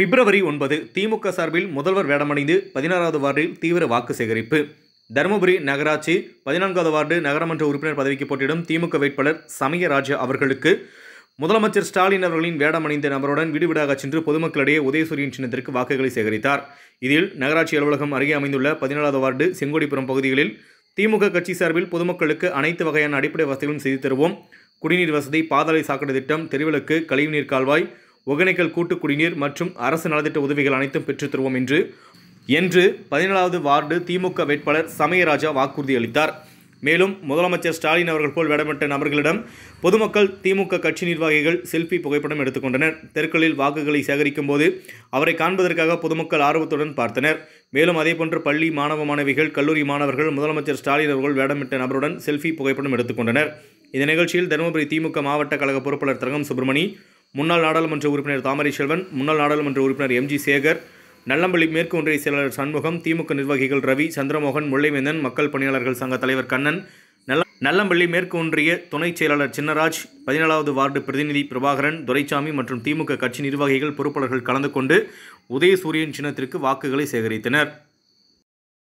பிப்ரவரி ஒன்பது திமுக சார்பில் முதல்வர் வேடமடைந்து பதினாறாவது வார்டில் தீவிர வாக்கு சேகரிப்பு தருமபுரி நகராட்சி பதினான்காவது வார்டு நகரமன்ற உறுப்பினர் பதவிக்கு போட்டியிடும் திமுக வேட்பாளர் சமயராஜா அவர்களுக்கு முதலமைச்சர் ஸ்டாலின் அவர்களின் வேடமணிந்த நபருடன் விடுவிடாக சென்று பொதுமக்களிடையே உதயசூரியன் சின்னத்திற்கு வாக்குகளை சேகரித்தார் இதில் நகராட்சி அலுவலகம் அருகே அமைந்துள்ள பதினாலாவது வார்டு செங்கோடிபுரம் பகுதிகளில் திமுக கட்சி சார்பில் பொதுமக்களுக்கு அனைத்து வகையான அடிப்படை வசதிகளும் செய்து தருவோம் குடிநீர் வசதி பாதாளை சாக்கடை திட்டம் தெருவிளக்கு கழிவுநீர் கால்வாய் ஒகேனக்கல் கூட்டு குடிநீர் மற்றும் அரசு நலத்திட்ட உதவிகள் அனைத்தும் பெற்றுத் தருவோம் என்று என்று பதினேழாவது வார்டு திமுக வேட்பாளர் சமயராஜா வாக்குறுதி அளித்தார் மேலும் முதலமைச்சர் ஸ்டாலின் அவர்கள் போல் வேடமிட்ட நபர்களிடம் பொதுமக்கள் திமுக கட்சி நிர்வாகிகள் செல்ஃபி புகைப்படம் எடுத்துக்கொண்டனர் தெருக்களில் வாக்குகளை சேகரிக்கும் போது அவரை காண்பதற்காக பொதுமக்கள் ஆர்வத்துடன் பார்த்தனர் மேலும் அதேபோன்று பள்ளி மாணவ மாணவிகள் கல்லூரி மாணவர்கள் முதலமைச்சர் ஸ்டாலின் அவர்கள் வேடமிட்ட நபருடன் செல்ஃபி புகைப்படம் எடுத்துக்கொண்டனர் இந்த நிகழ்ச்சியில் தருமபுரி திமுக மாவட்ட கழக பொறுப்பாளர் தரங்கம் சுப்பிரமணி முன்னாள் நாடாளுமன்ற உறுப்பினர் தாமரை செல்வன் முன்னாள் நாடாளுமன்ற உறுப்பினர் எம்ஜி சேகர் நல்லம்பள்ளி மேற்கு ஒன்றிய செயலாளர் சண்முகம் திமுக நிர்வாகிகள் ரவி சந்திரமோகன் முல்லைவேந்தன் மக்கள் பணியாளர்கள் சங்க தலைவர் கண்ணன் நல்ல நல்லம்பள்ளி மேற்கு ஒன்றிய துணைச் செயலாளர் சின்னராஜ் பதினேழாவது வார்டு பிரதிநிதி பிரபாகரன் துரைசாமி மற்றும் திமுக கட்சி நிர்வாகிகள் பொறுப்பாளர்கள் கலந்து கொண்டு உதயசூரியன் சின்னத்திற்கு வாக்குகளை சேகரித்தனர்